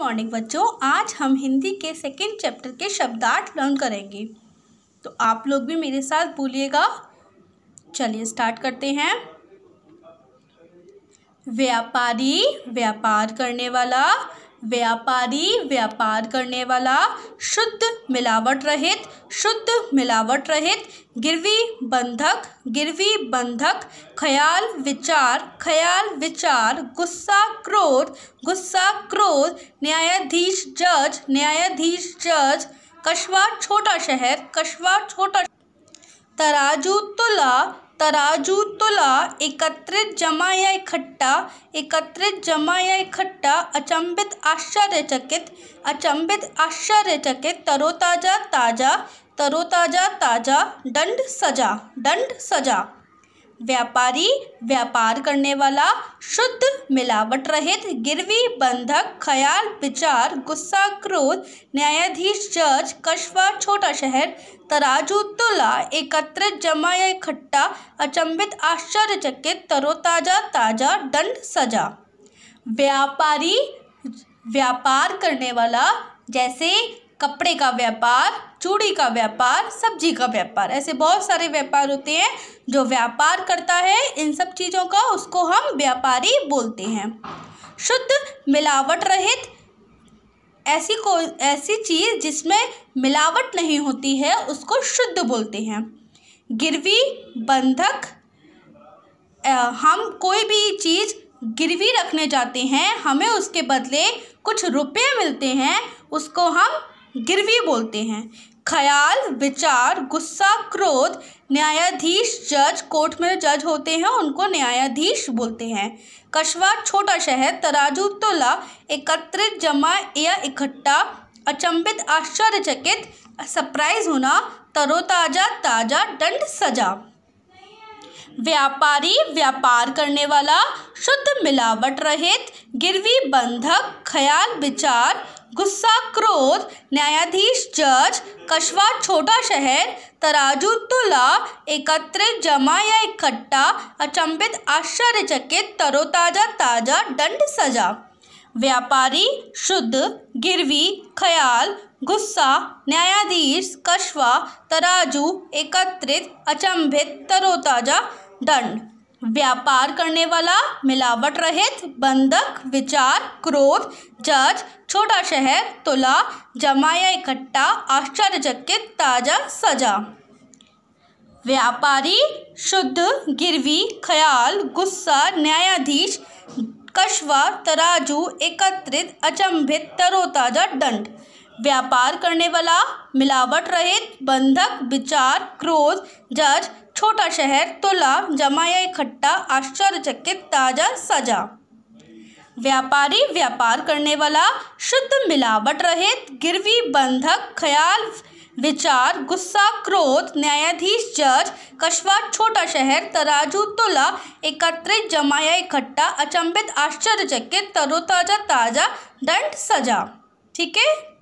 morning बच्चों आज हम हिंदी के सेकेंड चैप्टर के शब्दार्थ लर्न करेंगे तो आप लोग भी मेरे साथ बोलिएगा चलिए स्टार्ट करते हैं व्यापारी व्यापार करने वाला व्यापारी व्यापार करने वाला शुद्ध मिलावट रहित शुद्ध मिलावट रहित गिरवी बंधक गिरवी बंधक ख्याल विचार ख्याल विचार गुस्सा क्रोध गुस्सा क्रोध न्यायाधीश जज न्यायाधीश जज कशवा छोटा शहर कशवा छोटा तराजू तुला तराजू तुला एकत्रित जमा या इकट्ठा एकत्रित जमा या इकट्ठा अचंभित आश्चर्यचकित अचंबित आश्चर्यचकित तरोताजा ताजा तरोताजा ताजा दंड सजा दंड सजा व्यापारी व्यापार करने वाला शुद्ध मिलावट रहित गिरवी बंधक ख्याल विचार गुस्सा क्रोध न्यायाधीश जज कशवा छोटा शहर तराजू तुला एकत्रित जमा या इकट्ठा अचंबित आश्चर्यचकित तरोताजा ताजा दंड सजा व्यापारी व्यापार करने वाला जैसे कपड़े का व्यापार चूड़ी का व्यापार सब्जी का व्यापार ऐसे बहुत सारे व्यापार होते हैं जो व्यापार करता है इन सब चीज़ों का उसको हम व्यापारी बोलते हैं शुद्ध मिलावट रहित ऐसी को ऐसी चीज़ जिसमें मिलावट नहीं होती है उसको शुद्ध बोलते हैं गिरवी बंधक हम कोई भी चीज़ गिरवी रखने जाते हैं हमें उसके बदले कुछ रुपये मिलते हैं उसको हम गिरवी बोलते हैं ख्याल विचार गुस्सा क्रोध न्यायाधीश जज कोर्ट में जज होते हैं उनको न्यायाधीश बोलते हैं कशवा छोटा शहर तराजू तोला एकत्रित जमा या इकट्ठा अचंबित आश्चर्यचकित सरप्राइज होना तरोताजा ताजा दंड सजा व्यापारी व्यापार करने वाला शुद्ध मिलावट रहित गिरवी बंधक ख्याल विचार गुस्सा क्रोध न्यायाधीश जज कशवा छोटा शहर तराजू तुला एकत्रित जमा या इकट्ठा अचंभित आश्चर्यचकित तरोताजा ताजा दंड सजा व्यापारी शुद्ध गिरवी ख्याल गुस्सा न्यायाधीश कशवा तराजू एकत्रित अचंभित तरोताजा दंड व्यापार करने वाला मिलावट रहित बंधक विचार क्रोध जज छोटा शहर तुला जमाया इकट्ठा आश्चर्यचकित ताजा सजा व्यापारी शुद्ध गिरवी ख्याल गुस्सा न्यायाधीश कशवा तराजू एकत्रित अचंभित तरोताजा दंड व्यापार करने वाला मिलावट रहित बंधक विचार क्रोध जज छोटा शहर तुला जमाया इकट्ठा आश्चर्यचकित ताजा सजा व्यापारी व्यापार करने वाला शुद्ध मिलावट रहित गिरवी बंधक ख्याल विचार गुस्सा क्रोध न्यायाधीश जज कशवा छोटा शहर तराजू तुला एकत्रित जमाया इकट्ठा अचंबित आश्चर्यचकित तरोताजा ताजा दंड सजा ठीक है